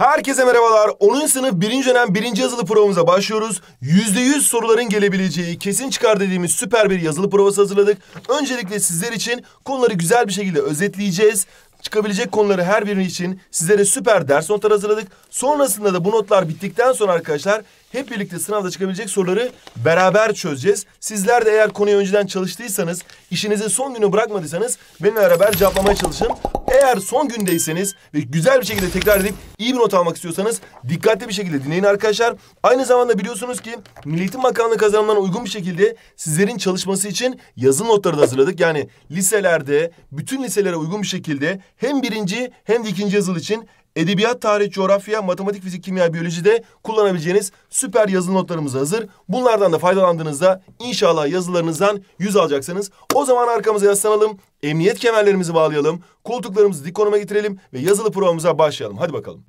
Herkese merhabalar. 10. sınıf 1. dönem 1. yazılı provamıza başlıyoruz. %100 soruların gelebileceği kesin çıkar dediğimiz süper bir yazılı provası hazırladık. Öncelikle sizler için konuları güzel bir şekilde özetleyeceğiz. Çıkabilecek konuları her biri için sizlere süper ders notları hazırladık. Sonrasında da bu notlar bittikten sonra arkadaşlar hep birlikte sınavda çıkabilecek soruları beraber çözeceğiz. Sizler de eğer konuyu önceden çalıştıysanız, işinizi son günü bırakmadıysanız benimle beraber cevaplamaya çalışın. Eğer son gündeyseniz ve güzel bir şekilde tekrar edip iyi bir not almak istiyorsanız dikkatli bir şekilde dinleyin arkadaşlar. Aynı zamanda biliyorsunuz ki Milli Eğitim Bakanlığı kazanımlarına uygun bir şekilde sizlerin çalışması için yazılı notları da hazırladık. Yani liselerde bütün liselere uygun bir şekilde hem birinci hem de ikinci yazılı için edebiyat, tarih, coğrafya, matematik, fizik, kimya, biyolojide kullanabileceğiniz süper yazılı notlarımız hazır. Bunlardan da faydalandığınızda inşallah yazılarınızdan yüz alacaksınız. O zaman arkamıza yaslanalım, emniyet kemerlerimizi bağlayalım, koltuklarımızı dik konuma getirelim ve yazılı provamıza başlayalım. Hadi bakalım.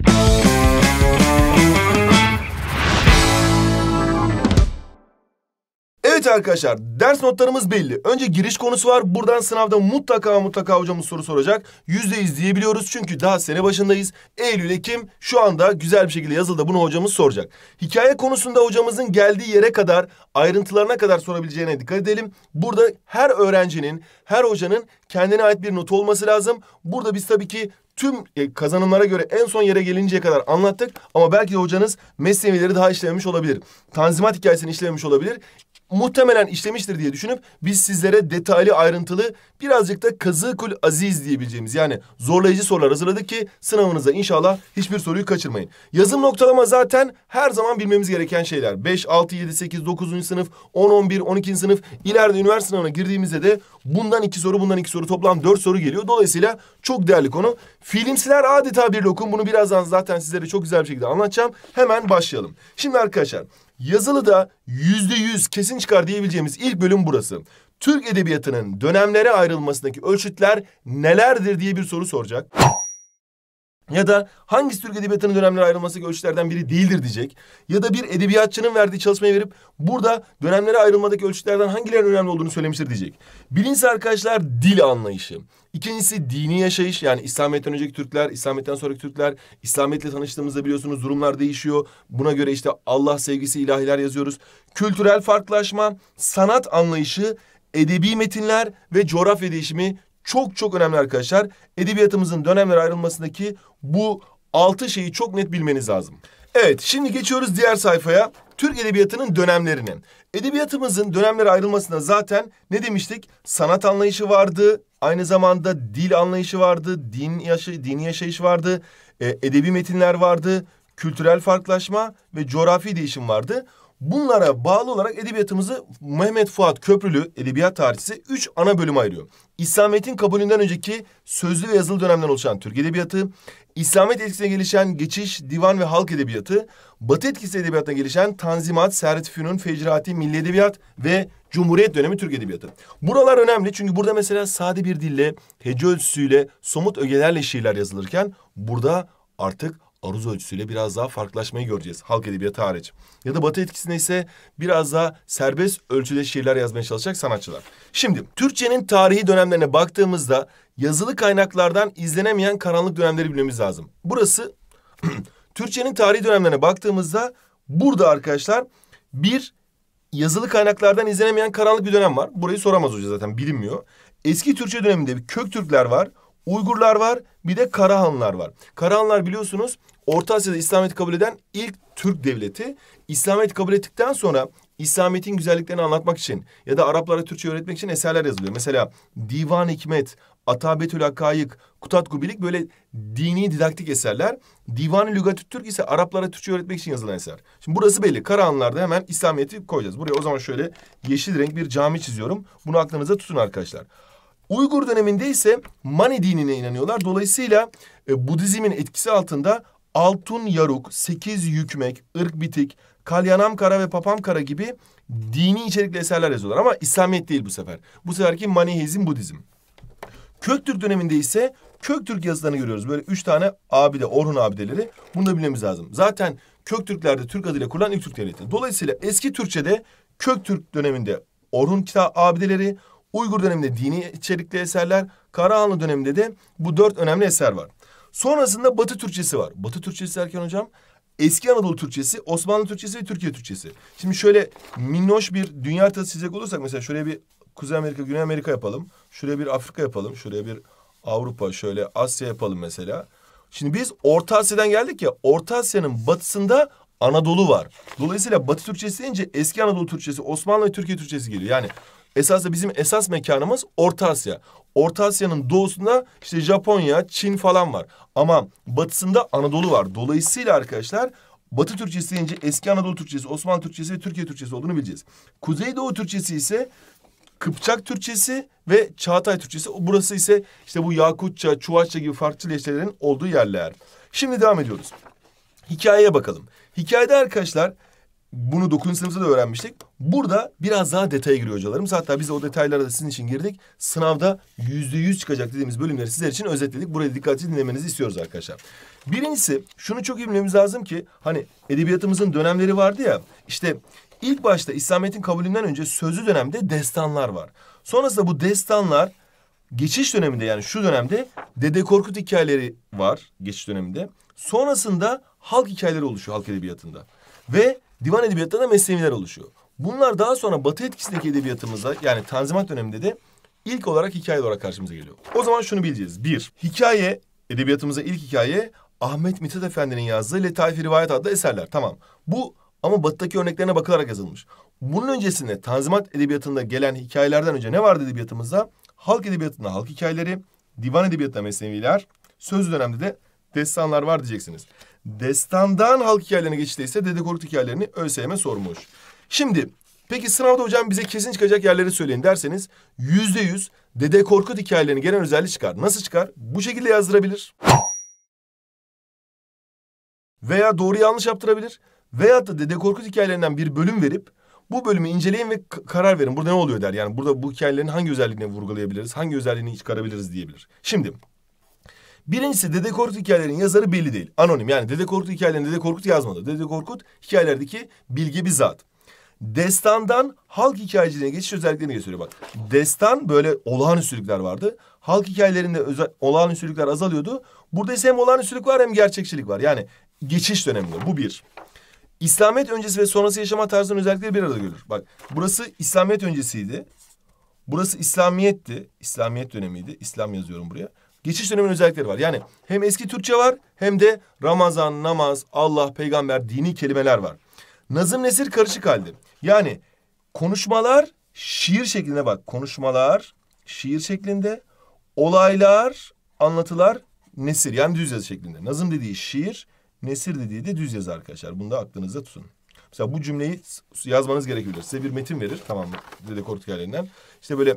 Evet arkadaşlar ders notlarımız belli. Önce giriş konusu var. Buradan sınavda mutlaka mutlaka hocamız soru soracak. Yüzde izleyebiliyoruz çünkü daha sene başındayız. Eylül, Ekim şu anda güzel bir şekilde yazıldı. Bunu hocamız soracak. Hikaye konusunda hocamızın geldiği yere kadar ayrıntılarına kadar sorabileceğine dikkat edelim. Burada her öğrencinin, her hocanın kendine ait bir notu olması lazım. Burada biz tabii ki tüm e, kazanımlara göre en son yere gelinceye kadar anlattık. Ama belki de hocanız mesleğimileri daha işlememiş olabilir. Tanzimat hikayesini işlememiş olabilir muhtemelen işlemiştir diye düşünüp biz sizlere detaylı ayrıntılı birazcık da kazıkul aziz diyebileceğimiz yani zorlayıcı sorular hazırladık ki sınavınıza inşallah hiçbir soruyu kaçırmayın. Yazım noktalama zaten her zaman bilmemiz gereken şeyler. 5, 6, 7, 8, 9. sınıf, 10, 11, 12. sınıf ileride üniversite sınavına girdiğimizde de bundan iki soru bundan iki soru toplam dört soru geliyor. Dolayısıyla çok değerli konu. Filmsiler adeta bir lokum bunu birazdan zaten sizlere çok güzel bir şekilde anlatacağım. Hemen başlayalım. Şimdi arkadaşlar Yazılıda yüzde yüz kesin çıkar diyebileceğimiz ilk bölüm burası. Türk edebiyatının dönemlere ayrılmasındaki ölçütler nelerdir diye bir soru soracak. Ya da hangi Türk edebiyatının dönemlere ayrılması ölçülerden biri değildir diyecek. Ya da bir edebiyatçının verdiği çalışmayı verip burada dönemlere ayrılmadaki ölçütlerden hangilerinin önemli olduğunu söylemiştir diyecek. Birincisi arkadaşlar dil anlayışı. İkincisi dini yaşayış yani İslamiyet'ten önceki Türkler, İslamiyet'ten sonraki Türkler, İslamiyet'le tanıştığımızda biliyorsunuz durumlar değişiyor. Buna göre işte Allah sevgisi ilahiler yazıyoruz. Kültürel farklılaşma, sanat anlayışı, edebi metinler ve coğrafya değişimi çok çok önemli arkadaşlar. Edebiyatımızın dönemler ayrılmasındaki bu altı şeyi çok net bilmeniz lazım. Evet şimdi geçiyoruz diğer sayfaya. Türk edebiyatının dönemlerinin, Edebiyatımızın dönemlere ayrılmasına zaten ne demiştik? Sanat anlayışı vardı. Aynı zamanda dil anlayışı vardı. Din yaşı, dini yaşayış vardı. E, edebi metinler vardı. Kültürel farklılaşma ve coğrafi değişim vardı. Bunlara bağlı olarak edebiyatımızı Mehmet Fuat Köprülü Edebiyat Tarihçisi 3 ana bölüme ayırıyor. İslamiyet'in kabulünden önceki sözlü ve yazılı dönemden oluşan Türk Edebiyatı, İslamiyet etkisine gelişen geçiş, divan ve halk edebiyatı, Batı etkisi edebiyatına gelişen Tanzimat, Servet Fünun, Fecrati, Milli Edebiyat ve Cumhuriyet dönemi Türk Edebiyatı. Buralar önemli çünkü burada mesela sade bir dille, hece ölçüsüyle, somut ögelerle şiirler yazılırken burada artık aruz ölçüsüyle biraz daha farklılaşmayı göreceğiz halk edebiyatı hariç. Ya da batı etkisine ise biraz daha serbest ölçüde şiirler yazmaya çalışacak sanatçılar. Şimdi Türkçenin tarihi dönemlerine baktığımızda yazılı kaynaklardan izlenemeyen karanlık dönemleri bilmemiz lazım. Burası Türkçenin tarihi dönemlerine baktığımızda burada arkadaşlar bir yazılı kaynaklardan izlenemeyen karanlık bir dönem var. Burayı soramaz hoca zaten bilinmiyor. Eski Türkçe döneminde bir kök Türkler var. Uygurlar var bir de Karahanlar var. Karahanlar biliyorsunuz Orta Asya'da İslamiyet'i kabul eden ilk Türk devleti. İslamiyet'i kabul ettikten sonra İslamiyet'in güzelliklerini anlatmak için ya da Araplara Türkçe öğretmek için eserler yazılıyor. Mesela Divan Hikmet, Atabetül Hakayık, Kutat Gubilik böyle dini didaktik eserler. Divan-ı Lügatü Türk ise Araplara Türkçe öğretmek için yazılan eser. Şimdi burası belli. Karahanlarda hemen İslamiyet'i koyacağız. Buraya o zaman şöyle yeşil renk bir cami çiziyorum. Bunu aklınıza tutun arkadaşlar. Uygur döneminde ise Mani dinine inanıyorlar. Dolayısıyla e, Budizmin etkisi altında altın yaruk, sekiz yükmek, Irk bitik, kalyanam kara ve papam kara gibi dini içerikli eserler yazıyorlar. Ama İslamiyet değil bu sefer. Bu seferki Manihizm, Budizm. Köktürk döneminde ise Köktürk yazılarını görüyoruz. Böyle üç tane abide, Orhun abideleri. Bunu da bilmemiz lazım. Zaten Köktürklerde Türk adıyla kurulan ilk Türk devleti. Dolayısıyla eski Türkçe'de Köktürk döneminde Orhun kitap abideleri, Uygur döneminde dini içerikli eserler, Karahanlı döneminde de bu dört önemli eser var. Sonrasında Batı Türkçesi var. Batı Türkçesi derken hocam Eski Anadolu Türkçesi, Osmanlı Türkçesi ve Türkiye Türkçesi. Şimdi şöyle minnoş bir dünya haritası çizecek olursak mesela şöyle bir Kuzey Amerika, Güney Amerika yapalım. Şuraya bir Afrika yapalım. Şuraya bir Avrupa, şöyle Asya yapalım mesela. Şimdi biz Orta Asya'dan geldik ya. Orta Asya'nın batısında Anadolu var. Dolayısıyla Batı Türkçesi deyince eski Anadolu Türkçesi, Osmanlı ve Türkiye Türkçesi geliyor. Yani Esasında bizim esas mekanımız Orta Asya. Orta Asya'nın doğusunda işte Japonya, Çin falan var. Ama batısında Anadolu var. Dolayısıyla arkadaşlar Batı Türkçesi deyince eski Anadolu Türkçesi, Osmanlı Türkçesi ve Türkiye Türkçesi olduğunu bileceğiz. Kuzeydoğu Türkçesi ise Kıpçak Türkçesi ve Çağatay Türkçesi. Burası ise işte bu Yakutça, Çuvaçça gibi farklı leşelerin olduğu yerler. Şimdi devam ediyoruz. Hikayeye bakalım. Hikayede arkadaşlar bunu dokuzuncu sınıfta da öğrenmiştik. Burada biraz daha detaya giriyor hocalarımız. Hatta biz de o detaylara da sizin için girdik. Sınavda yüzde yüz çıkacak dediğimiz bölümleri sizler için özetledik. Burayı dikkatli dinlemenizi istiyoruz arkadaşlar. Birincisi şunu çok iyi bilmemiz lazım ki hani edebiyatımızın dönemleri vardı ya. İşte ilk başta İslamiyet'in kabulünden önce sözlü dönemde destanlar var. Sonrasında bu destanlar geçiş döneminde yani şu dönemde Dede Korkut hikayeleri var geçiş döneminde. Sonrasında halk hikayeleri oluşuyor halk edebiyatında. Ve divan edebiyatında da mesneviler oluşuyor. Bunlar daha sonra Batı etkisindeki edebiyatımızda yani Tanzimat döneminde de ilk olarak hikaye olarak karşımıza geliyor. O zaman şunu bileceğiz. Bir, hikaye, edebiyatımıza ilk hikaye Ahmet Mithat Efendi'nin yazdığı Letaif Rivayet adlı eserler. Tamam. Bu ama batıdaki örneklerine bakılarak yazılmış. Bunun öncesinde Tanzimat edebiyatında gelen hikayelerden önce ne vardı edebiyatımızda? Halk edebiyatında halk hikayeleri, divan edebiyatında mesneviler, söz dönemde de destanlar var diyeceksiniz destandan halk hikayelerine geçtiyse Dede Korkut hikayelerini ÖSYM sormuş. Şimdi peki sınavda hocam bize kesin çıkacak yerleri söyleyin derseniz yüzde yüz Dede Korkut hikayelerini genel özelliği çıkar. Nasıl çıkar? Bu şekilde yazdırabilir. Veya doğru yanlış yaptırabilir. Veya da Dede Korkut hikayelerinden bir bölüm verip bu bölümü inceleyin ve karar verin. Burada ne oluyor der. Yani burada bu hikayelerin hangi özelliğini vurgulayabiliriz, hangi özelliğini çıkarabiliriz diyebilir. Şimdi Birincisi Dede Korkut hikayelerinin yazarı belli değil. Anonim yani Dede Korkut hikayelerini Dede Korkut yazmadı. Dede Korkut hikayelerdeki bilgi bizzat. Destandan halk hikayeciliğine geçiş özelliklerini gösteriyor bak. Destan böyle olağanüstülükler vardı. Halk hikayelerinde özel, olağanüstülükler azalıyordu. Burada ise hem olağanüstülük var hem gerçekçilik var. Yani geçiş döneminde bu bir. İslamiyet öncesi ve sonrası yaşama tarzının özellikleri bir arada görülür. Bak burası İslamiyet öncesiydi. Burası İslamiyet'ti. İslamiyet dönemiydi. İslam yazıyorum buraya geçiş döneminin özellikleri var. Yani hem eski Türkçe var hem de Ramazan, namaz, Allah, peygamber, dini kelimeler var. Nazım nesir karışık halde. Yani konuşmalar şiir şeklinde bak. Konuşmalar şiir şeklinde. Olaylar, anlatılar nesir yani düz yazı şeklinde. Nazım dediği şiir, nesir dediği de düz yazı arkadaşlar. Bunu da aklınızda tutun. Mesela bu cümleyi yazmanız gerekebilir. Size bir metin verir tamam mı? Dede Kortikali'nden. İşte böyle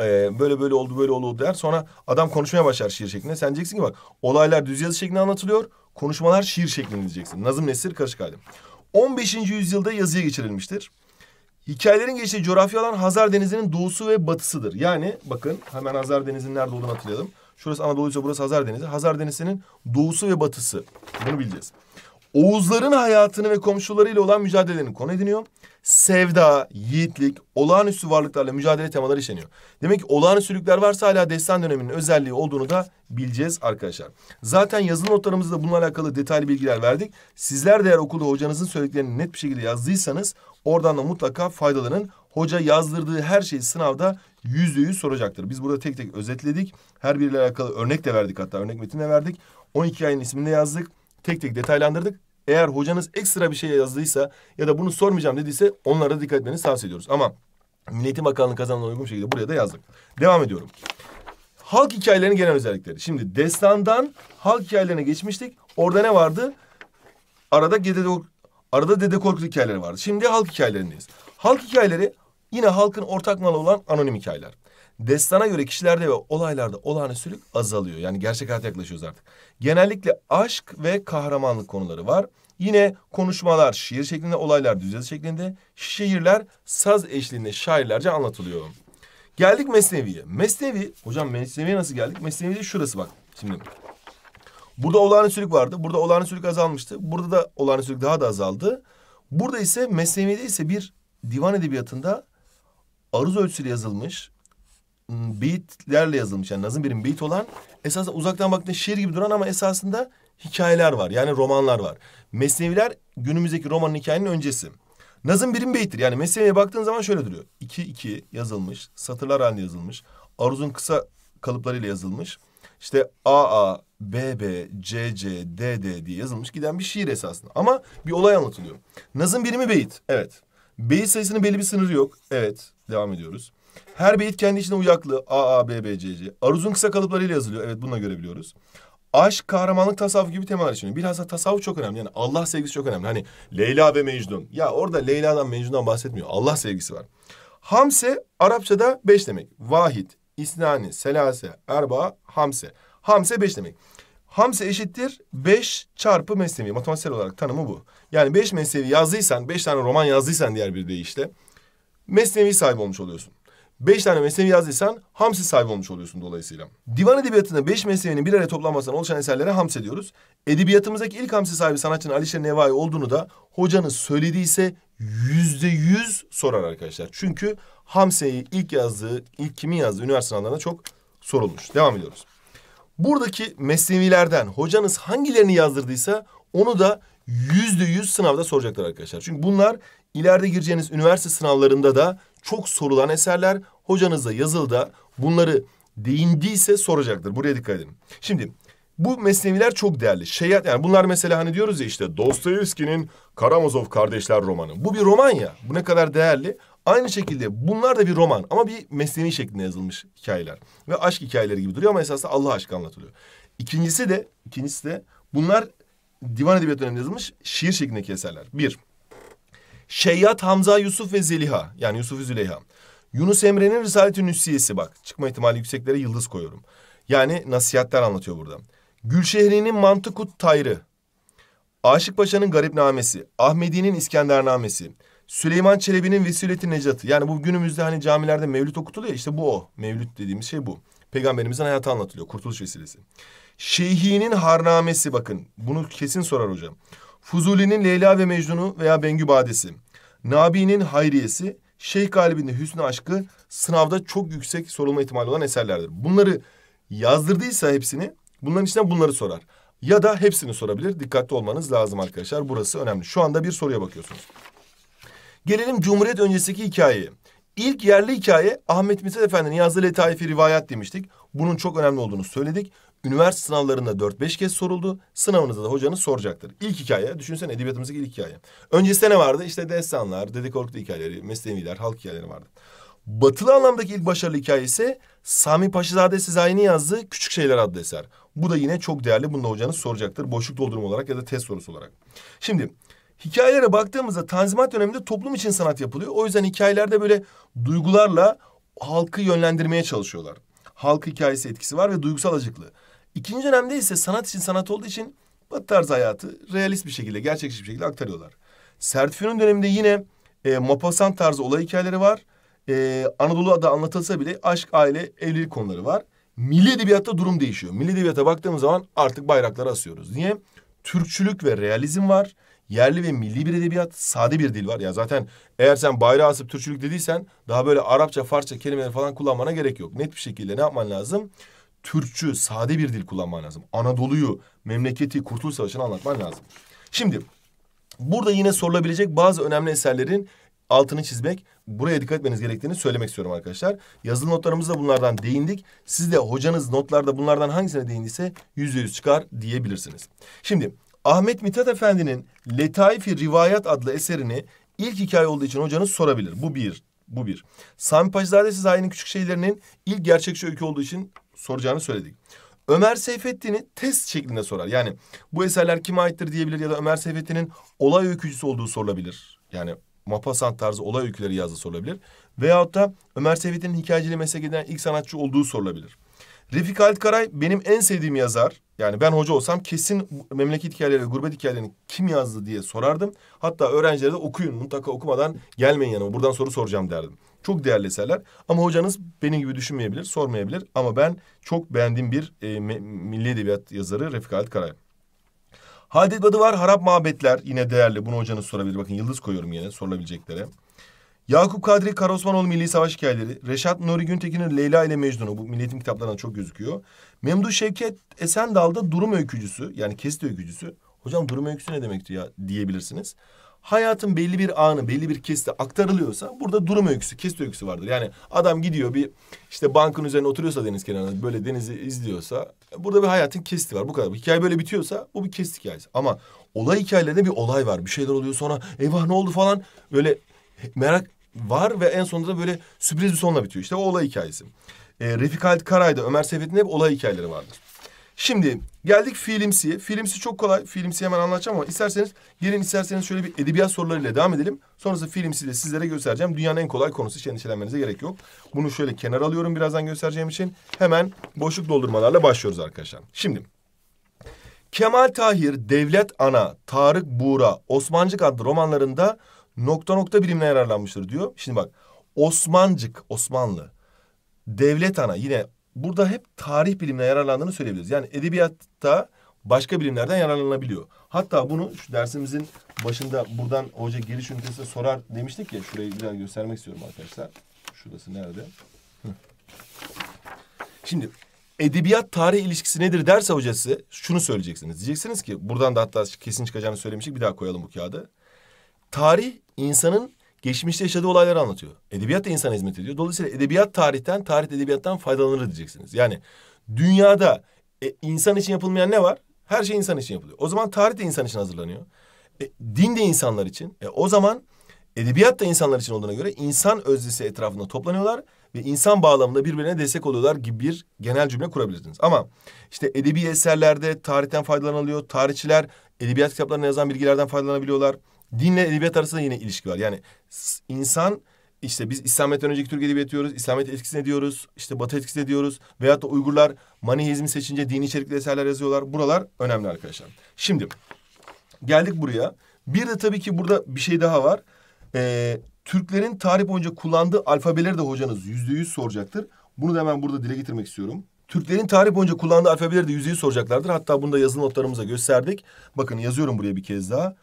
ee, böyle böyle oldu böyle oldu der. Sonra adam konuşmaya başlar şiir şeklinde. Sen diyeceksin ki bak olaylar düz yazı şeklinde anlatılıyor. Konuşmalar şiir şeklinde diyeceksin. Nazım Nesir Karışık Halim. 15. yüzyılda yazıya geçirilmiştir. Hikayelerin geçtiği coğrafya olan Hazar Denizi'nin doğusu ve batısıdır. Yani bakın hemen Hazar Denizi'nin nerede olduğunu hatırlayalım. Şurası Anadolu ise burası Hazar Denizi. Hazar Denizi'nin doğusu ve batısı. Bunu bileceğiz. Oğuzların hayatını ve komşularıyla olan mücadelelerini konu ediniyor. Sevda, yiğitlik, olağanüstü varlıklarla mücadele temaları işleniyor. Demek ki olağanüstülükler varsa hala destan döneminin özelliği olduğunu da bileceğiz arkadaşlar. Zaten yazılı notlarımızda bununla alakalı detaylı bilgiler verdik. Sizler de eğer okulda hocanızın söylediklerini net bir şekilde yazdıysanız oradan da mutlaka faydalanın. Hoca yazdırdığı her şeyi sınavda yüzde yüz soracaktır. Biz burada tek tek özetledik. Her biriyle alakalı örnek de verdik hatta örnek metin de verdik. 12 ayın ismini de yazdık. Tek tek detaylandırdık. Eğer hocanız ekstra bir şey yazdıysa ya da bunu sormayacağım dediyse onlara da dikkat etmenizi tavsiye ediyoruz. Ama Milli Eğitim Bakanlığı kazanılan uygun şekilde buraya da yazdık. Devam ediyorum. Halk hikayelerinin genel özellikleri. Şimdi destandan halk hikayelerine geçmiştik. Orada ne vardı? Arada Dede, arada Dede Korkut hikayeleri vardı. Şimdi halk hikayelerindeyiz. Halk hikayeleri yine halkın ortak malı olan anonim hikayeler. Destana göre kişilerde ve olaylarda olağanüstülük azalıyor. Yani gerçek hayata yaklaşıyoruz artık. Genellikle aşk ve kahramanlık konuları var. Yine konuşmalar şiir şeklinde, olaylar düz şeklinde, şiirler saz eşliğinde şairlerce anlatılıyor. Geldik Mesnevi'ye. Mesnevi, hocam Mesnevi'ye nasıl geldik? Mesnevi'de şurası bak şimdi. Burada olağanüstülük vardı, burada olağanüstülük azalmıştı, burada da olağanüstülük daha da azaldı. Burada ise Mesnevi'de ise bir divan edebiyatında aruz ölçüsü yazılmış Beatlerle yazılmış. Yani Nazım Birim beat olan esasında uzaktan baktığında şiir gibi duran ama esasında hikayeler var. Yani romanlar var. Mesneviler günümüzdeki roman hikayenin öncesi. Nazım birim beat'tir Yani Mesnevi'ye baktığın zaman şöyle duruyor. İki iki yazılmış, satırlar halinde yazılmış. Aruz'un kısa kalıplarıyla yazılmış. İşte AA, BB, CC, DD diye yazılmış giden bir şiir esasında. Ama bir olay anlatılıyor. Nazım birimi beyit. Evet. Beyit sayısının belli bir sınırı yok. Evet. Devam ediyoruz. Her beyit kendi içinde uyaklı. A, A, B, B, C, C. Aruz'un kısa kalıplarıyla yazılıyor. Evet bununla görebiliyoruz. Aşk, kahramanlık, tasavvuf gibi temalar içeriyor. Bilhassa tasavvuf çok önemli. Yani Allah sevgisi çok önemli. Hani Leyla ve Mecnun. Ya orada Leyla'dan Mecnun'dan bahsetmiyor. Allah sevgisi var. Hamse Arapçada beş demek. Vahid, İsnani, Selase, Erba, Hamse. Hamse beş demek. Hamse eşittir beş çarpı mesnevi. Matematiksel olarak tanımı bu. Yani beş mesnevi yazdıysan, beş tane roman yazdıysan diğer bir deyişle... ...mesnevi sahibi olmuş oluyorsun beş tane mesnevi yazdıysan hamsi sahibi olmuş oluyorsun dolayısıyla. Divan edebiyatında beş mesnevinin bir araya toplanmasından oluşan eserlere hamsi diyoruz. Edebiyatımızdaki ilk hamsi sahibi sanatçının Alişer Nevai olduğunu da hocanız söylediyse yüzde yüz sorar arkadaşlar. Çünkü hamseyi ilk yazdığı, ilk kimin yazdığı üniversite sınavlarında çok sorulmuş. Devam ediyoruz. Buradaki mesnevilerden hocanız hangilerini yazdırdıysa onu da yüzde yüz sınavda soracaklar arkadaşlar. Çünkü bunlar ileride gireceğiniz üniversite sınavlarında da çok sorulan eserler. Hocanız da bunları değindiyse soracaktır. Buraya dikkat edin. Şimdi bu mesneviler çok değerli. Şeyat yani bunlar mesela hani diyoruz ya işte Dostoyevski'nin Karamazov Kardeşler romanı. Bu bir roman ya. Bu ne kadar değerli. Aynı şekilde bunlar da bir roman ama bir mesnevi şeklinde yazılmış hikayeler. Ve aşk hikayeleri gibi duruyor ama esasında Allah aşkı anlatılıyor. İkincisi de, ikincisi de bunlar divan edebiyatı döneminde yazılmış şiir şeklindeki eserler. Bir, Şeyyat, Hamza, Yusuf ve Zeliha. Yani Yusuf ve Züleyha. Yunus Emre'nin Risalet-i Nüsiyesi bak. Çıkma ihtimali yükseklere yıldız koyuyorum. Yani nasihatler anlatıyor burada. Gülşehri'nin Mantıkut Tayrı. Aşık Paşa'nın garip namesi, Ahmedi'nin İskender namesi, Süleyman Çelebi'nin Vesileti Necat'ı. Yani bu günümüzde hani camilerde mevlüt okutuluyor işte bu o. Mevlüt dediğimiz şey bu. Peygamberimizin hayatı anlatılıyor. Kurtuluş vesilesi. Şeyhi'nin harnamesi bakın. Bunu kesin sorar hocam. Fuzuli'nin Leyla ve Mecnun'u veya Bengü Badesi, Nabi'nin Hayriyesi, Şeyh Galibi'nin Hüsnü Aşkı sınavda çok yüksek sorulma ihtimali olan eserlerdir. Bunları yazdırdıysa hepsini bunların içinden bunları sorar. Ya da hepsini sorabilir. Dikkatli olmanız lazım arkadaşlar. Burası önemli. Şu anda bir soruya bakıyorsunuz. Gelelim Cumhuriyet öncesindeki hikayeye. İlk yerli hikaye Ahmet Mithat Efendi'nin yazdığı Letaifi Rivayat demiştik. Bunun çok önemli olduğunu söyledik. Üniversite sınavlarında 4-5 kez soruldu. Sınavınızda da hocanız soracaktır. İlk hikaye, düşünsene edebiyatımızdaki ilk hikaye. Öncesinde ne vardı? İşte destanlar, Dede Korkut hikayeleri, Mesneviler, halk hikayeleri vardı. Batılı anlamdaki ilk başarılı hikaye ise Sami Paşazade Sezai'nin yazdığı Küçük Şeyler adlı eser. Bu da yine çok değerli. Bunu da hocanız soracaktır. Boşluk doldurma olarak ya da test sorusu olarak. Şimdi hikayelere baktığımızda Tanzimat döneminde toplum için sanat yapılıyor. O yüzden hikayelerde böyle duygularla halkı yönlendirmeye çalışıyorlar. Halk hikayesi etkisi var ve duygusal acıklı. İkinci dönemde ise sanat için sanat olduğu için Batı tarzı hayatı realist bir şekilde, gerçekçi bir şekilde aktarıyorlar. Sertifiyon döneminde yine e, Maupassant tarzı olay hikayeleri var. E, Anadolu'da anlatılsa bile aşk, aile, evlilik konuları var. Milli edebiyatta durum değişiyor. Milli edebiyata baktığımız zaman artık bayrakları asıyoruz. Niye? Türkçülük ve realizm var. Yerli ve milli bir edebiyat, sade bir dil var. Ya zaten eğer sen bayrağı asıp Türkçülük dediysen daha böyle Arapça, Farsça kelimeler falan kullanmana gerek yok. Net bir şekilde ne yapman lazım? Türkçü, sade bir dil kullanman lazım. Anadolu'yu, memleketi, Kurtuluş Savaşı'nı anlatman lazım. Şimdi burada yine sorulabilecek bazı önemli eserlerin altını çizmek, buraya dikkat etmeniz gerektiğini söylemek istiyorum arkadaşlar. Yazılı notlarımızda bunlardan değindik. Siz de hocanız notlarda bunlardan hangisine değindiyse yüzde yüz çıkar diyebilirsiniz. Şimdi Ahmet Mithat Efendi'nin Letaifi Rivayat adlı eserini ilk hikaye olduğu için hocanız sorabilir. Bu bir, bu bir. Sami Paşazade Sizahi'nin Küçük Şeylerinin ilk gerçekçi öykü olduğu için soracağını söyledik. Ömer Seyfettin'i test şeklinde sorar. Yani bu eserler kime aittir diyebilir ya da Ömer Seyfettin'in olay öykücüsü olduğu sorulabilir. Yani Mapasant tarzı olay öyküleri yazdığı sorulabilir. Veyahut da Ömer Seyfettin'in hikayeciliği meslek eden ilk sanatçı olduğu sorulabilir. Refik Halit Karay benim en sevdiğim yazar. Yani ben hoca olsam kesin memleket hikayeleri ve gurbet hikayelerini kim yazdı diye sorardım. Hatta öğrencilere de okuyun mutlaka okumadan gelmeyin yanıma buradan soru soracağım derdim. Çok değerli eserler ama hocanız benim gibi düşünmeyebilir, sormayabilir. Ama ben çok beğendiğim bir e, milli edebiyat yazarı Refik Halit Karay. Hadit Badı var, Harap Mabetler yine değerli. Bunu hocanız sorabilir. Bakın yıldız koyuyorum yine sorulabileceklere. Yakup Kadri Karaosmanoğlu Milli Savaş Hikayeleri. Reşat Nuri Güntekin'in Leyla ile Mecnun'u. Bu milletim kitaplarında çok gözüküyor. Memduh Şevket Esendal'da durum öykücüsü. Yani kesit öykücüsü. Hocam durum öyküsü ne demekti ya diyebilirsiniz. Hayatın belli bir anı, belli bir kesite aktarılıyorsa burada durum öyküsü, kesit öyküsü vardır. Yani adam gidiyor bir işte bankın üzerine oturuyorsa deniz kenarında böyle denizi izliyorsa burada bir hayatın kesiti var. Bu kadar. Hikaye böyle bitiyorsa bu bir kesit hikayesi. Ama olay hikayelerinde bir olay var. Bir şeyler oluyor sonra eyvah ne oldu falan böyle merak var ve en sonunda da böyle sürpriz bir sonla bitiyor. İşte o olay hikayesi. E, Refik Halit Karay'da Ömer Seyfettin'in hep olay hikayeleri vardır. Şimdi geldik filmsiye filmsi çok kolay. filmsi hemen anlatacağım ama isterseniz gelin isterseniz şöyle bir edebiyat sorularıyla devam edelim. Sonrasında fiilimsi de sizlere göstereceğim. Dünyanın en kolay konusu. Hiç endişelenmenize gerek yok. Bunu şöyle kenara alıyorum birazdan göstereceğim için. Hemen boşluk doldurmalarla başlıyoruz arkadaşlar. Şimdi Kemal Tahir, Devlet Ana, Tarık Buğra, Osmancık adlı romanlarında nokta nokta birimine yararlanmıştır diyor. Şimdi bak Osmancık, Osmanlı, devlet ana yine burada hep tarih bilimine yararlandığını söyleyebiliriz. Yani edebiyatta başka bilimlerden yararlanabiliyor. Hatta bunu şu dersimizin başında buradan hoca giriş ünitesine sorar demiştik ya. Şurayı bir daha göstermek istiyorum arkadaşlar. Şurası nerede? Şimdi edebiyat tarih ilişkisi nedir derse hocası şunu söyleyeceksiniz. Diyeceksiniz ki buradan da hatta kesin çıkacağını söylemiştik bir daha koyalım bu kağıdı tarih insanın geçmişte yaşadığı olayları anlatıyor. Edebiyat da insana hizmet ediyor. Dolayısıyla edebiyat tarihten, tarih edebiyattan faydalanır diyeceksiniz. Yani dünyada e, insan için yapılmayan ne var? Her şey insan için yapılıyor. O zaman tarih de insan için hazırlanıyor. E, din de insanlar için. E, o zaman edebiyat da insanlar için olduğuna göre insan öznesi etrafında toplanıyorlar ve insan bağlamında birbirine destek oluyorlar gibi bir genel cümle kurabilirsiniz. Ama işte edebi eserlerde tarihten faydalanılıyor. Tarihçiler edebiyat kitaplarına yazan bilgilerden faydalanabiliyorlar dinle edebiyat arasında yine ilişki var. Yani insan işte biz İslamiyet önceki Türk edebiyatı diyoruz. İslamiyet etkisine diyoruz. İşte Batı etkisine diyoruz. Veyahut da Uygurlar Manihizmi seçince dini içerikli eserler yazıyorlar. Buralar önemli arkadaşlar. Şimdi geldik buraya. Bir de tabii ki burada bir şey daha var. Ee, Türklerin tarih boyunca kullandığı alfabeleri de hocanız yüzde yüz soracaktır. Bunu da hemen burada dile getirmek istiyorum. Türklerin tarih boyunca kullandığı alfabeleri de yüzde yüz soracaklardır. Hatta bunu da yazılı notlarımıza gösterdik. Bakın yazıyorum buraya bir kez daha.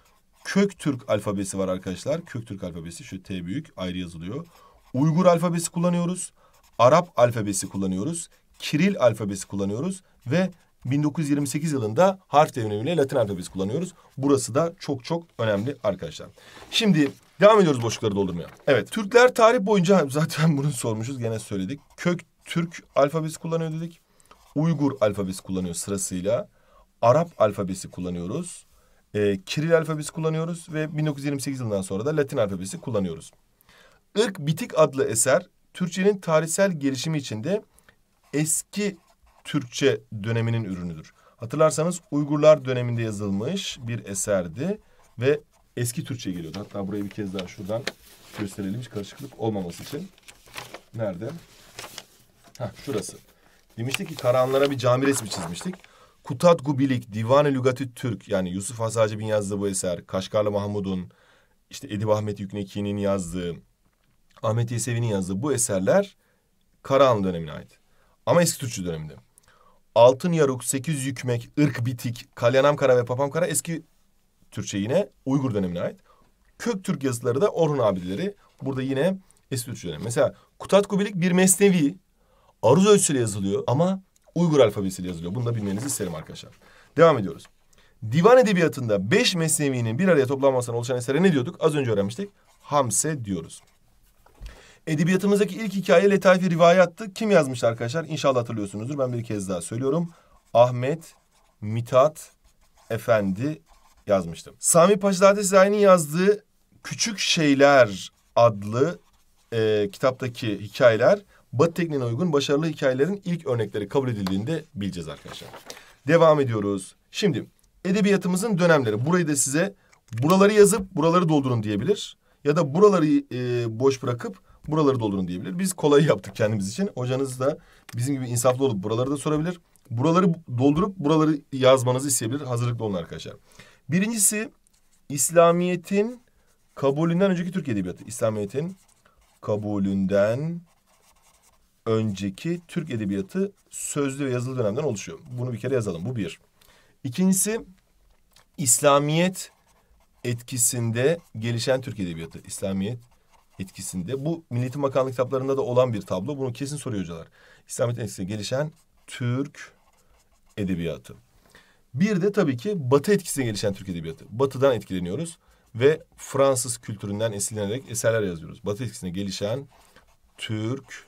Kök Türk alfabesi var arkadaşlar. Kök Türk alfabesi şu T büyük ayrı yazılıyor. Uygur alfabesi kullanıyoruz. Arap alfabesi kullanıyoruz. Kiril alfabesi kullanıyoruz ve 1928 yılında harf devrimiyle Latin alfabesi kullanıyoruz. Burası da çok çok önemli arkadaşlar. Şimdi devam ediyoruz boşlukları doldurmaya. Evet Türkler tarih boyunca zaten bunu sormuşuz gene söyledik. Kök Türk alfabesi kullanıyor dedik. Uygur alfabesi kullanıyor sırasıyla. Arap alfabesi kullanıyoruz. E, Kiril alfabesi kullanıyoruz ve 1928 yılından sonra da Latin alfabesi kullanıyoruz. Irk Bitik adlı eser Türkçenin tarihsel gelişimi içinde eski Türkçe döneminin ürünüdür. Hatırlarsanız Uygurlar döneminde yazılmış bir eserdi ve eski Türkçe geliyordu. Hatta burayı bir kez daha şuradan gösterelim hiç karışıklık olmaması için. Nerede? Ha şurası. Demiştik ki Karanlara bir cami resmi çizmiştik. Kutat Gubilik, Divan-ı Lügati Türk yani Yusuf bin yazdığı bu eser, Kaşgarlı Mahmud'un, işte Edip Ahmet Yükneki'nin yazdığı, Ahmet Yesevi'nin yazdığı bu eserler Karahanlı dönemine ait. Ama eski Türkçü döneminde. Altın Yaruk, Sekiz Yükmek, Irk Bitik, Kalyanam Kara ve Papam Kara eski Türkçe yine Uygur dönemine ait. Kök Türk yazıları da Orhun abileri. Burada yine eski Türkçe dönemi. Mesela Kutat Gubilik bir mesnevi. Aruz ölçüsüyle yazılıyor ama Uygur alfabesiyle yazılıyor. Bunu da bilmenizi isterim arkadaşlar. Devam ediyoruz. Divan edebiyatında beş mesnevinin bir araya toplanmasından oluşan esere ne diyorduk? Az önce öğrenmiştik. Hamse diyoruz. Edebiyatımızdaki ilk hikaye Letaifi Rivayat'tı. Kim yazmış arkadaşlar? İnşallah hatırlıyorsunuzdur. Ben bir kez daha söylüyorum. Ahmet Mitat Efendi yazmıştım. Sami Paşazade Sezai'nin yazdığı Küçük Şeyler adlı e, kitaptaki hikayeler Batı tekniğine uygun başarılı hikayelerin ilk örnekleri kabul edildiğinde bileceğiz arkadaşlar. Devam ediyoruz. Şimdi edebiyatımızın dönemleri. Burayı da size buraları yazıp buraları doldurun diyebilir. Ya da buraları e, boş bırakıp buraları doldurun diyebilir. Biz kolay yaptık kendimiz için. Hocanız da bizim gibi insaflı olup buraları da sorabilir. Buraları doldurup buraları yazmanızı isteyebilir. Hazırlıklı olun arkadaşlar. Birincisi İslamiyet'in kabulünden önceki Türk Edebiyatı. İslamiyet'in kabulünden önceki Türk edebiyatı sözlü ve yazılı dönemden oluşuyor. Bunu bir kere yazalım. Bu bir. İkincisi İslamiyet etkisinde gelişen Türk edebiyatı. İslamiyet etkisinde. Bu Milli Makamlı kitaplarında da olan bir tablo. Bunu kesin soruyor hocalar. İslamiyet etkisinde gelişen Türk edebiyatı. Bir de tabii ki Batı etkisinde gelişen Türk edebiyatı. Batı'dan etkileniyoruz ve Fransız kültüründen esinlenerek eserler yazıyoruz. Batı etkisinde gelişen Türk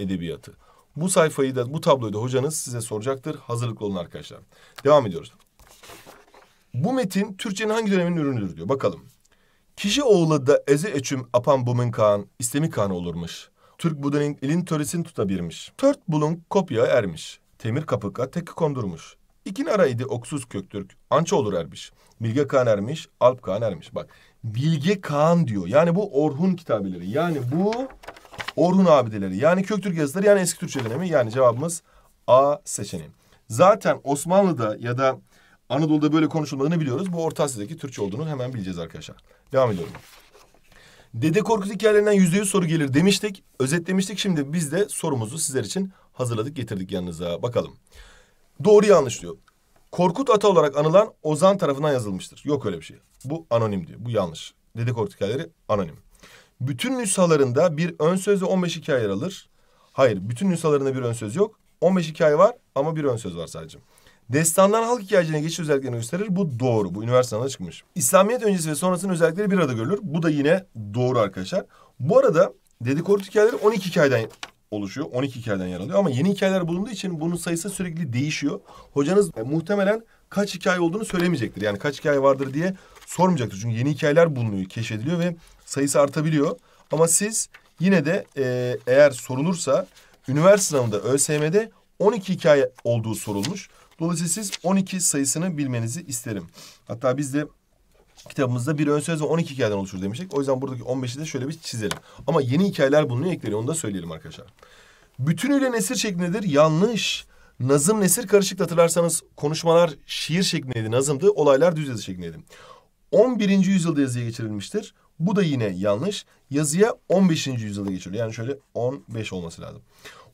edebiyatı. Bu sayfayı da bu tabloyu da hocanız size soracaktır. Hazırlıklı olun arkadaşlar. Devam ediyoruz. Bu metin Türkçenin hangi dönemin ürünüdür diyor. Bakalım. Kişi oğlu da eze eçüm apan bumun kağan istemi kağan olurmuş. Türk budanın elin töresini tutabirmiş. Tört bulun kopya ermiş. Temir kapıka tek kondurmuş. İkin idi oksuz köktürk. Ança olur ermiş. Bilge Kağan ermiş. Alp Kağan ermiş. Bak Bilge Kağan diyor. Yani bu Orhun kitabeleri. Yani bu Orhun abideleri yani Köktürk yazıtları yani eski Türkçe dönemi yani cevabımız A seçeneği. Zaten Osmanlı'da ya da Anadolu'da böyle konuşulmadığını biliyoruz. Bu Orta Asya'daki Türkçe olduğunu hemen bileceğiz arkadaşlar. Devam ediyorum. Dede Korkut hikayelerinden yüzde yüz soru gelir demiştik. Özetlemiştik. Şimdi biz de sorumuzu sizler için hazırladık getirdik yanınıza. Bakalım. Doğru yanlış diyor. Korkut Ata olarak anılan Ozan tarafından yazılmıştır. Yok öyle bir şey. Bu anonim diyor. Bu yanlış. Dede Korkut hikayeleri anonim. Bütün nüshalarında bir ön söz 15 hikaye yer alır. Hayır, bütün nüshalarında bir ön söz yok. 15 hikaye var ama bir ön söz var sadece. Destandan halk hikayeciliğine geçiş özelliklerini gösterir. Bu doğru. Bu üniversitede çıkmış. İslamiyet öncesi ve sonrasının özellikleri bir arada görülür. Bu da yine doğru arkadaşlar. Bu arada dedikodu hikayeleri 12 hikayeden oluşuyor. 12 hikayeden yer alıyor ama yeni hikayeler bulunduğu için bunun sayısı sürekli değişiyor. Hocanız e, muhtemelen kaç hikaye olduğunu söylemeyecektir. Yani kaç hikaye vardır diye sormayacaktır. Çünkü yeni hikayeler bulunuyor, keşfediliyor ve sayısı artabiliyor. Ama siz yine de e, eğer sorulursa üniversite sınavında ÖSM'de 12 hikaye olduğu sorulmuş. Dolayısıyla siz 12 sayısını bilmenizi isterim. Hatta biz de kitabımızda bir ön söz 12 hikayeden oluşur demiştik. O yüzden buradaki 15'i de şöyle bir çizelim. Ama yeni hikayeler bulunuyor ekleri onu da söyleyelim arkadaşlar. Bütünüyle nesir şeklindedir. Yanlış. Nazım nesir karışık hatırlarsanız konuşmalar şiir şeklindeydi, nazımdı, olaylar düz yazı şeklindeydi. 11. yüzyılda yazıya geçirilmiştir. Bu da yine yanlış. Yazıya 15. yüzyılda geçiyor. Yani şöyle 15 olması lazım.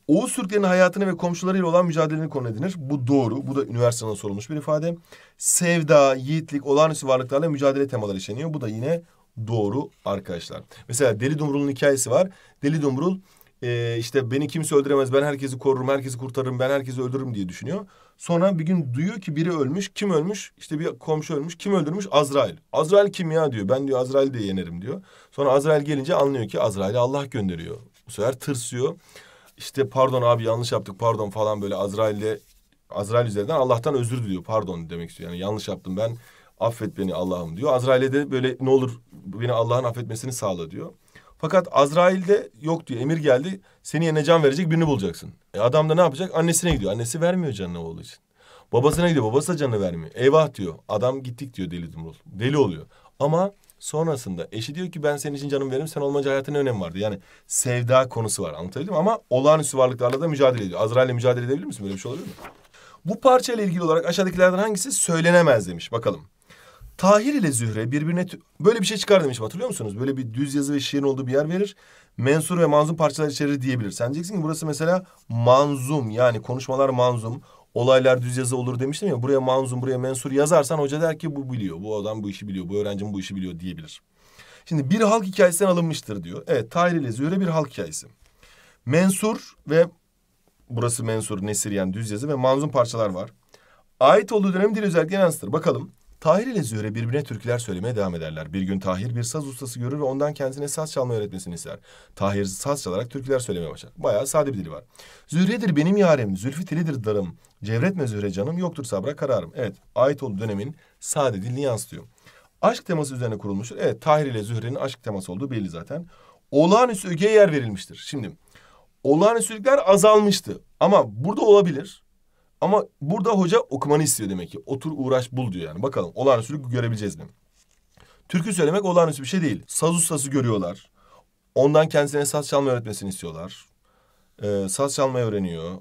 Oğuz Türklerinin hayatını ve komşularıyla olan mücadelelerini konu edinir. Bu doğru. Bu da üniversiteden sorulmuş bir ifade. Sevda, yiğitlik, olağanüstü varlıklarla mücadele temaları işleniyor. Bu da yine doğru arkadaşlar. Mesela Deli Dumrul'un hikayesi var. Deli Dumrul e, işte beni kimse öldüremez, ben herkesi korurum, herkesi kurtarırım, ben herkesi öldürürüm diye düşünüyor. Sonra bir gün duyuyor ki biri ölmüş. Kim ölmüş? İşte bir komşu ölmüş. Kim öldürmüş? Azrail. Azrail kim ya diyor. Ben diyor Azrail de yenerim diyor. Sonra Azrail gelince anlıyor ki Azrail'i Allah gönderiyor. Bu sefer tırsıyor. İşte pardon abi yanlış yaptık pardon falan böyle Azrail'le Azrail üzerinden Allah'tan özür diliyor. Pardon demek istiyor. Yani yanlış yaptım ben affet beni Allah'ım diyor. Azrail'e de böyle ne olur beni Allah'ın affetmesini sağla diyor. Fakat Azrail'de yok diyor. Emir geldi. Seni yerine can verecek birini bulacaksın. E adam da ne yapacak? Annesine gidiyor. Annesi vermiyor canını oğlu için. Babasına gidiyor. Babası da canını vermiyor. Eyvah diyor. Adam gittik diyor deli dumrul. Deli oluyor. Ama sonrasında eşi diyor ki ben senin için canımı veririm. Sen olmanca hayatın önemi vardı. Yani sevda konusu var. Anlatabildim Ama olağanüstü varlıklarla da mücadele ediyor. Azrail'le mücadele edebilir misin? Böyle bir şey olabilir mi? Bu parçayla ilgili olarak aşağıdakilerden hangisi söylenemez demiş. Bakalım. Tahir ile Zühre birbirine böyle bir şey çıkar demiş hatırlıyor musunuz? Böyle bir düz yazı ve şiirin olduğu bir yer verir. Mensur ve manzum parçalar içerir diyebilir. Sen diyeceksin ki burası mesela manzum yani konuşmalar manzum. Olaylar düz yazı olur demiştim ya buraya manzum buraya mensur yazarsan hoca der ki bu biliyor. Bu adam bu işi biliyor. Bu öğrencim bu işi biliyor diyebilir. Şimdi bir halk hikayesinden alınmıştır diyor. Evet Tahir ile Zühre bir halk hikayesi. Mensur ve burası mensur nesir yani düz yazı ve manzum parçalar var. Ait olduğu dönem dil özellikleri yansıtır. Bakalım Tahir ile Züre birbirine türküler söylemeye devam ederler. Bir gün Tahir bir saz ustası görür ve ondan kendisine saz çalmayı öğretmesini ister. Tahir saz çalarak türküler söylemeye başlar. Bayağı sade bir dili var. Zühre'dir benim yarem, zülfü telidir darım. Cevretme Züre canım, yoktur sabra kararım. Evet, ait olduğu dönemin sade dilini yansıtıyor. Aşk teması üzerine kurulmuştur. Evet, Tahir ile Zühre'nin aşk teması olduğu belli zaten. Olağanüstü ögeye yer verilmiştir. Şimdi, olağanüstülükler azalmıştı. Ama burada olabilir ama burada hoca okumanı istiyor demek ki. Otur uğraş bul diyor yani. Bakalım olağanüstülük görebileceğiz mi? Türkü söylemek olağanüstü bir şey değil. Saz ustası görüyorlar. Ondan kendisine saz çalma öğretmesini istiyorlar. Ee, saz çalmayı öğreniyor.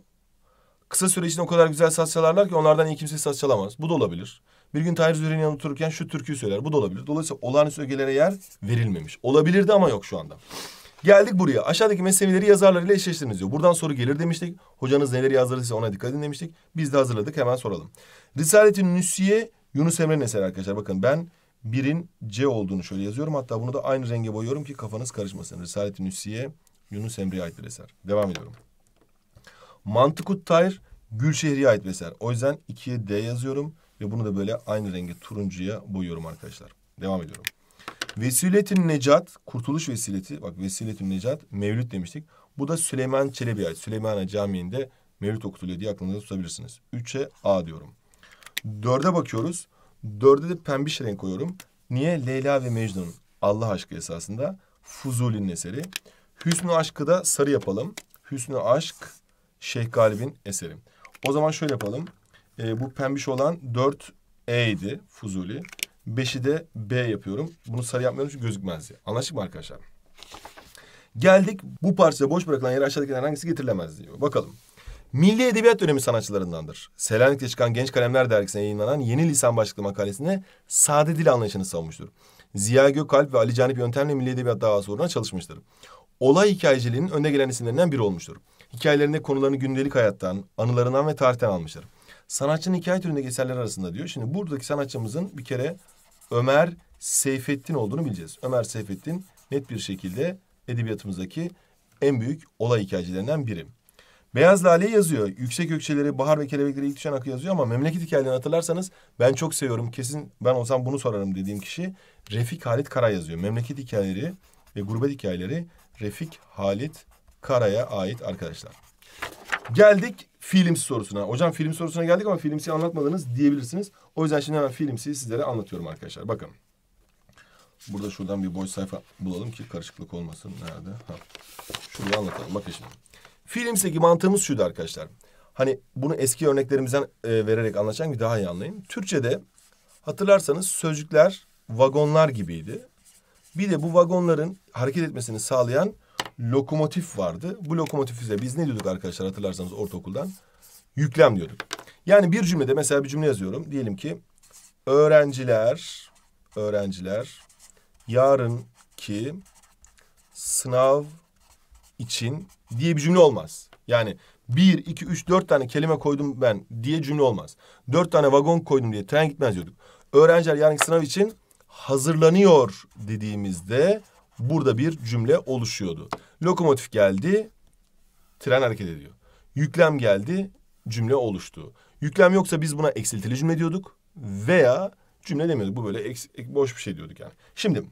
Kısa süre içinde o kadar güzel saz çalarlar ki onlardan iyi kimse saz çalamaz. Bu da olabilir. Bir gün Tahir Zühre'nin yanında otururken şu türküyü söyler. Bu da olabilir. Dolayısıyla olağanüstü ögelere yer verilmemiş. Olabilirdi ama yok şu anda. Geldik buraya. Aşağıdaki meseleleri yazarlarıyla eşleştiriniz diyor. Buradan soru gelir demiştik. Hocanız neleri yazdırırsa ona dikkat edin demiştik. Biz de hazırladık hemen soralım. Risaleti Nüsiye Yunus Emre'nin eseri arkadaşlar. Bakın ben birin C olduğunu şöyle yazıyorum. Hatta bunu da aynı renge boyuyorum ki kafanız karışmasın. Risaleti Nüsiye Yunus Emre'ye ait bir eser. Devam ediyorum. Mantıkut Tayr Gülşehir'e ait bir eser. O yüzden ikiye D yazıyorum ve bunu da böyle aynı renge turuncuya boyuyorum arkadaşlar. Devam ediyorum. Vesiletin Necat, kurtuluş vesileti. Bak Vesiletin Necat, mevlüt demiştik. Bu da Süleyman Çelebi'ye ait. Süleymaniye Camii'nde mevlüt okutuluyor diye aklınızda tutabilirsiniz. Üçe A diyorum. Dörde bakıyoruz. Dörde de pembiş renk koyuyorum. Niye? Leyla ve Mecnun. Allah aşkı esasında. Fuzuli'nin eseri. Hüsnü Aşk'ı da sarı yapalım. Hüsnü Aşk, Şeyh Galib'in eseri. O zaman şöyle yapalım. E, bu pembiş olan 4 E'ydi Fuzuli. 5'i de B yapıyorum. Bunu sarı yapmıyorum çünkü gözükmez diye. Anlaştık mı arkadaşlar? Geldik bu parçada boş bırakılan yere aşağıdakilerden hangisi getirilemez diyor. Bakalım. Milli Edebiyat Dönemi sanatçılarındandır. Selanik'te çıkan Genç Kalemler dergisine yayınlanan Yeni Lisan başlıklı makalesinde sade dil anlayışını savunmuştur. Ziya Gökalp ve Ali Canip Yöntem'le Milli Edebiyat davası uğruna çalışmıştır. Olay hikayeciliğinin önde gelen isimlerinden biri olmuştur. Hikayelerinde konularını gündelik hayattan, anılarından ve tarihten almıştır sanatçının hikaye türündeki eserler arasında diyor. Şimdi buradaki sanatçımızın bir kere Ömer Seyfettin olduğunu bileceğiz. Ömer Seyfettin net bir şekilde edebiyatımızdaki en büyük olay hikayecilerinden biri. Beyaz Lale yazıyor. Yüksek Ökçeleri, Bahar ve Kelebekleri ilk düşen akı yazıyor ama memleket hikayelerini hatırlarsanız ben çok seviyorum. Kesin ben olsam bunu sorarım dediğim kişi Refik Halit Kara yazıyor. Memleket hikayeleri ve gurbet hikayeleri Refik Halit Kara'ya ait arkadaşlar. Geldik Filmsi sorusuna. Hocam film sorusuna geldik ama filmsi anlatmadınız diyebilirsiniz. O yüzden şimdi hemen filmsi sizlere anlatıyorum arkadaşlar. Bakın. Burada şuradan bir boş sayfa bulalım ki karışıklık olmasın. Nerede? Ha. Şurayı anlatalım. Bakın şimdi. Filmseki mantığımız şuydu arkadaşlar. Hani bunu eski örneklerimizden e, vererek anlatacağım bir daha iyi anlayın. Türkçe'de hatırlarsanız sözcükler vagonlar gibiydi. Bir de bu vagonların hareket etmesini sağlayan lokomotif vardı. Bu lokomotifize biz ne diyorduk arkadaşlar hatırlarsanız ortaokuldan? Yüklem diyorduk. Yani bir cümlede mesela bir cümle yazıyorum. Diyelim ki öğrenciler öğrenciler yarınki sınav için diye bir cümle olmaz. Yani bir, iki, üç, dört tane kelime koydum ben diye cümle olmaz. Dört tane vagon koydum diye tren gitmez diyorduk. Öğrenciler yarınki sınav için hazırlanıyor dediğimizde burada bir cümle oluşuyordu. Lokomotif geldi, tren hareket ediyor. Yüklem geldi, cümle oluştu. Yüklem yoksa biz buna eksiltili cümle diyorduk veya cümle demiyorduk. Bu böyle eks, boş bir şey diyorduk yani. Şimdi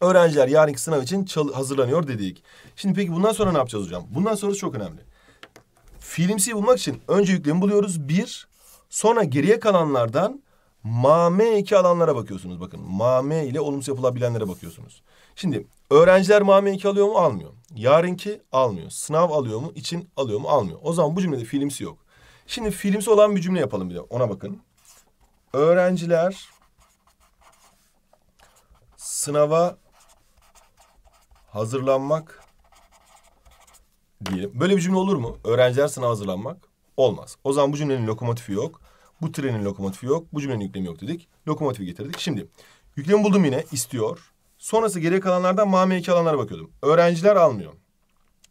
öğrenciler yarınki sınav için hazırlanıyor dedik. Şimdi peki bundan sonra ne yapacağız hocam? Bundan sonrası çok önemli. Fiilimsi bulmak için önce yüklemi buluyoruz bir. Sonra geriye kalanlardan mame iki alanlara bakıyorsunuz bakın. Mame ile olumsuz yapılabilenlere bakıyorsunuz. Şimdi öğrenciler mame iki alıyor mu? Almıyor. Yarınki almıyor. Sınav alıyor mu? İçin alıyor mu? Almıyor. O zaman bu cümlede fiilimsi yok. Şimdi fiilimsi olan bir cümle yapalım bir de ona bakın. Öğrenciler sınava hazırlanmak diyelim. Böyle bir cümle olur mu? Öğrenciler sınava hazırlanmak. Olmaz. O zaman bu cümlenin lokomotifi yok. Bu trenin lokomotifi yok. Bu cümlenin yüklemi yok dedik. Lokomotifi getirdik. Şimdi yüklemi buldum yine. istiyor. Sonrası geriye kalanlardan mameki alanlara bakıyordum. Öğrenciler almıyor.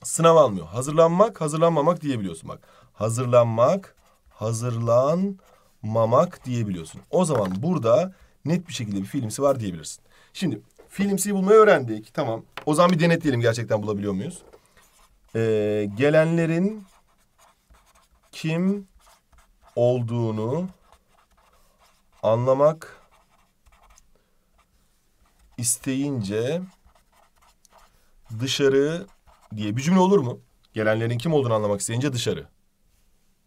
Sınav almıyor. Hazırlanmak, hazırlanmamak diyebiliyorsun bak. Hazırlanmak, hazırlanmamak diyebiliyorsun. O zaman burada net bir şekilde bir fiilimsi var diyebilirsin. Şimdi fiilimsiyi bulmayı öğrendik. Tamam. O zaman bir denetleyelim gerçekten bulabiliyor muyuz? Ee, gelenlerin kim olduğunu anlamak isteyince dışarı diye bir cümle olur mu? Gelenlerin kim olduğunu anlamak isteyince dışarı.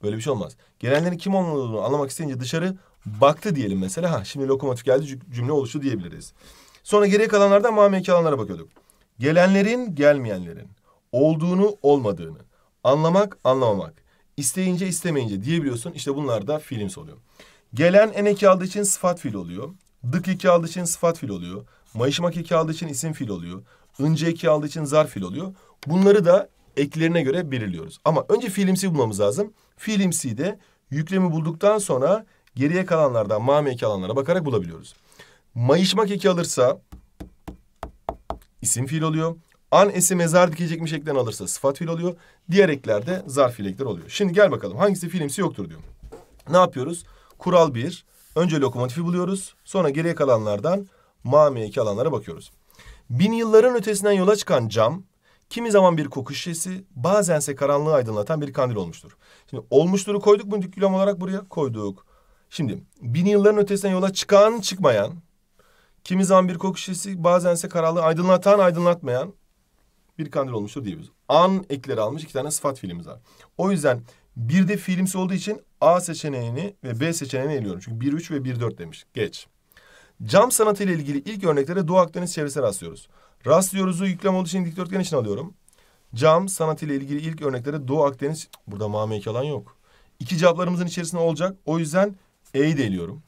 Böyle bir şey olmaz. Gelenlerin kim olduğunu anlamak isteyince dışarı baktı diyelim mesela. Ha şimdi lokomotif geldi cümle oluştu diyebiliriz. Sonra geriye kalanlardan mameki alanlara bakıyorduk. Gelenlerin gelmeyenlerin olduğunu olmadığını anlamak anlamamak. İsteyince istemeyince diyebiliyorsun. İşte bunlar da fiilims oluyor. Gelen en eki aldığı için sıfat fil oluyor. Dık iki aldığı için sıfat fil oluyor. Mayışmak iki aldığı için isim fil oluyor. Ince iki aldığı için zarf fiil oluyor. Bunları da eklerine göre belirliyoruz. Ama önce filimsi bulmamız lazım. Filimsi de yüklemi bulduktan sonra geriye kalanlardan mame iki alanlara bakarak bulabiliyoruz. Mayışmak iki alırsa isim fil oluyor. An esi mezar dikecekmiş ekten alırsa sıfat fiil oluyor. Diğer eklerde de fiil ekler oluyor. Şimdi gel bakalım hangisi fiilimsi yoktur diyor. Ne yapıyoruz? Kural bir. Önce lokomotifi buluyoruz. Sonra geriye kalanlardan mamiyeki alanlara bakıyoruz. Bin yılların ötesinden yola çıkan cam kimi zaman bir koku şişesi bazense karanlığı aydınlatan bir kandil olmuştur. Şimdi olmuşturu koyduk mu dikülom olarak buraya koyduk. Şimdi bin yılların ötesinden yola çıkan çıkmayan kimi zaman bir koku şişesi bazense karanlığı aydınlatan aydınlatmayan bir kandil olmuştur diyebiliriz. An ekleri almış iki tane sıfat fiilimiz var. O yüzden bir de fiilimsi olduğu için A seçeneğini ve B seçeneğini eliyorum. Çünkü 1, 3 ve 1, 4 demiş. Geç. Cam sanatı ile ilgili ilk örneklere Doğu Akdeniz çevresine rastlıyoruz. Rastlıyoruz'u yüklem olduğu için dikdörtgen için alıyorum. Cam sanatı ile ilgili ilk örneklere Doğu Akdeniz... Burada mamek alan yok. İki cevaplarımızın içerisinde olacak. O yüzden E'yi de eliyorum.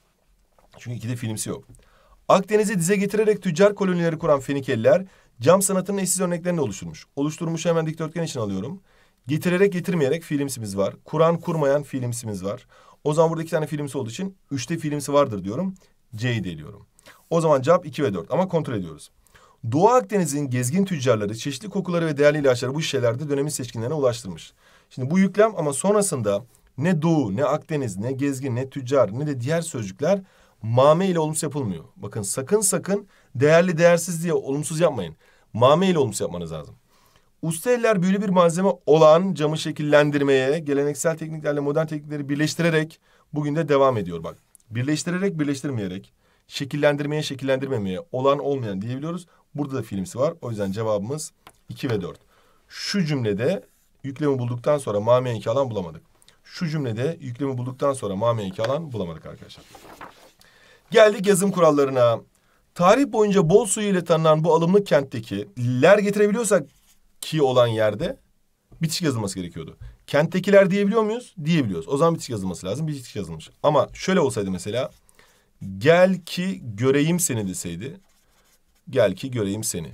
Çünkü ikide filmsi yok. Akdeniz'i dize getirerek tüccar kolonileri kuran Fenikeliler cam sanatının eşsiz örneklerini oluşturmuş. Oluşturmuş hemen dikdörtgen için alıyorum. Getirerek getirmeyerek fiilimsimiz var. Kur'an kurmayan fiilimsimiz var. O zaman burada iki tane fiilimsi olduğu için üçte fiilimsi vardır diyorum. C'yi deliyorum. O zaman cevap 2 ve 4. ama kontrol ediyoruz. Doğu Akdeniz'in gezgin tüccarları çeşitli kokuları ve değerli ilaçları bu şişelerde dönemin seçkinlerine ulaştırmış. Şimdi bu yüklem ama sonrasında ne Doğu, ne Akdeniz, ne gezgin, ne tüccar, ne de diğer sözcükler mame ile olumsuz yapılmıyor. Bakın sakın sakın değerli değersiz diye olumsuz yapmayın mame ile olumsuz yapmanız lazım. Usta eller büyülü bir malzeme olan camı şekillendirmeye geleneksel tekniklerle modern teknikleri birleştirerek bugün de devam ediyor bak. Birleştirerek birleştirmeyerek şekillendirmeye şekillendirmemeye olan olmayan diyebiliyoruz. Burada da filmsi var. O yüzden cevabımız 2 ve 4. Şu cümlede yüklemi bulduktan sonra mamiye iki alan bulamadık. Şu cümlede yüklemi bulduktan sonra mamiye iki alan bulamadık arkadaşlar. Geldik yazım kurallarına tarih boyunca bol suyu ile tanınan bu alımlı kentteki ler getirebiliyorsak ki olan yerde bitişik yazılması gerekiyordu. Kenttekiler diyebiliyor muyuz? Diyebiliyoruz. O zaman bitişik yazılması lazım. Bitişik yazılmış. Ama şöyle olsaydı mesela gel ki göreyim seni deseydi gel ki göreyim seni.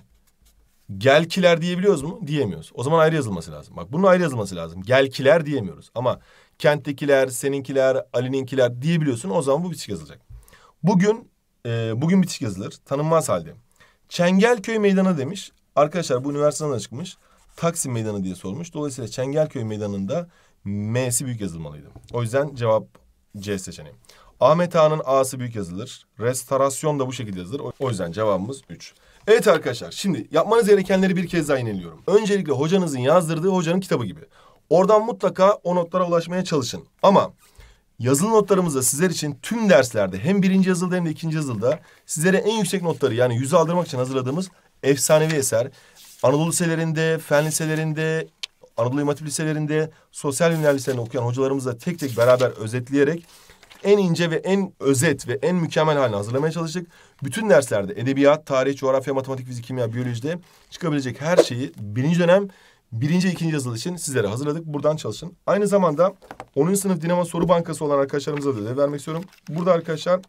Gelkiler diyebiliyoruz mu? Diyemiyoruz. O zaman ayrı yazılması lazım. Bak bunun ayrı yazılması lazım. Gelkiler diyemiyoruz. Ama kenttekiler, seninkiler, Ali'ninkiler diyebiliyorsun. O zaman bu bitişik yazılacak. Bugün e, bugün bitiş yazılır. Tanınmaz halde. Çengelköy Meydanı demiş. Arkadaşlar bu üniversiteden çıkmış. Taksim Meydanı diye sormuş. Dolayısıyla Çengelköy Meydanı'nda M'si büyük yazılmalıydı. O yüzden cevap C seçeneği. Ahmet Ağa'nın A'sı büyük yazılır. Restorasyon da bu şekilde yazılır. O yüzden cevabımız 3. Evet arkadaşlar şimdi yapmanız gerekenleri bir kez daha yeniliyorum. Öncelikle hocanızın yazdırdığı hocanın kitabı gibi. Oradan mutlaka o notlara ulaşmaya çalışın. Ama Yazılı notlarımızda sizler için tüm derslerde hem birinci yazılda hem de ikinci yazılda sizlere en yüksek notları yani yüzü aldırmak için hazırladığımız efsanevi eser. Anadolu liselerinde, fen liselerinde, Anadolu İmatif liselerinde, sosyal bilimler liselerinde okuyan hocalarımızla tek tek beraber özetleyerek en ince ve en özet ve en mükemmel haline hazırlamaya çalıştık. Bütün derslerde edebiyat, tarih, coğrafya, matematik, fizik, kimya, biyolojide çıkabilecek her şeyi birinci dönem birinci ikinci yazılı için sizlere hazırladık. Buradan çalışın. Aynı zamanda 10. sınıf Dinamo Soru Bankası olan arkadaşlarımıza da ödev vermek istiyorum. Burada arkadaşlar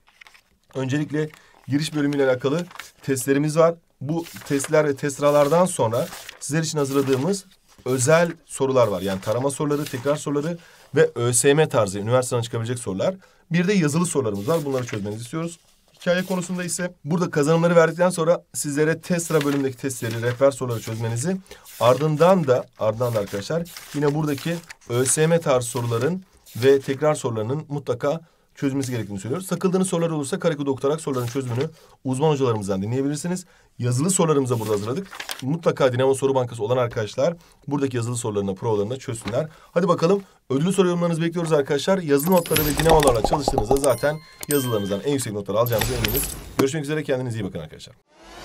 öncelikle giriş bölümüyle alakalı testlerimiz var. Bu testler ve test testralardan sonra sizler için hazırladığımız özel sorular var. Yani tarama soruları, tekrar soruları ve ÖSM tarzı üniversiteden çıkabilecek sorular. Bir de yazılı sorularımız var. Bunları çözmenizi istiyoruz. Hikaye konusunda ise burada kazanımları verdikten sonra sizlere test Tesla bölümündeki testleri, rehber soruları çözmenizi ardından da ardından da arkadaşlar yine buradaki ÖSYM tarzı soruların ve tekrar sorularının mutlaka çözmesi gerektiğini söylüyoruz. Takıldığınız sorular olursa karakod okutarak soruların çözümünü uzman hocalarımızdan dinleyebilirsiniz yazılı sorularımıza burada hazırladık. Mutlaka Dinamo Soru Bankası olan arkadaşlar buradaki yazılı sorularına, provalarına çözsünler. Hadi bakalım Ödülü soru yorumlarınızı bekliyoruz arkadaşlar. Yazılı notları ve dinamalarla çalıştığınızda zaten yazılarınızdan en yüksek notları alacağınızı eminiz. Görüşmek üzere kendinize iyi bakın arkadaşlar.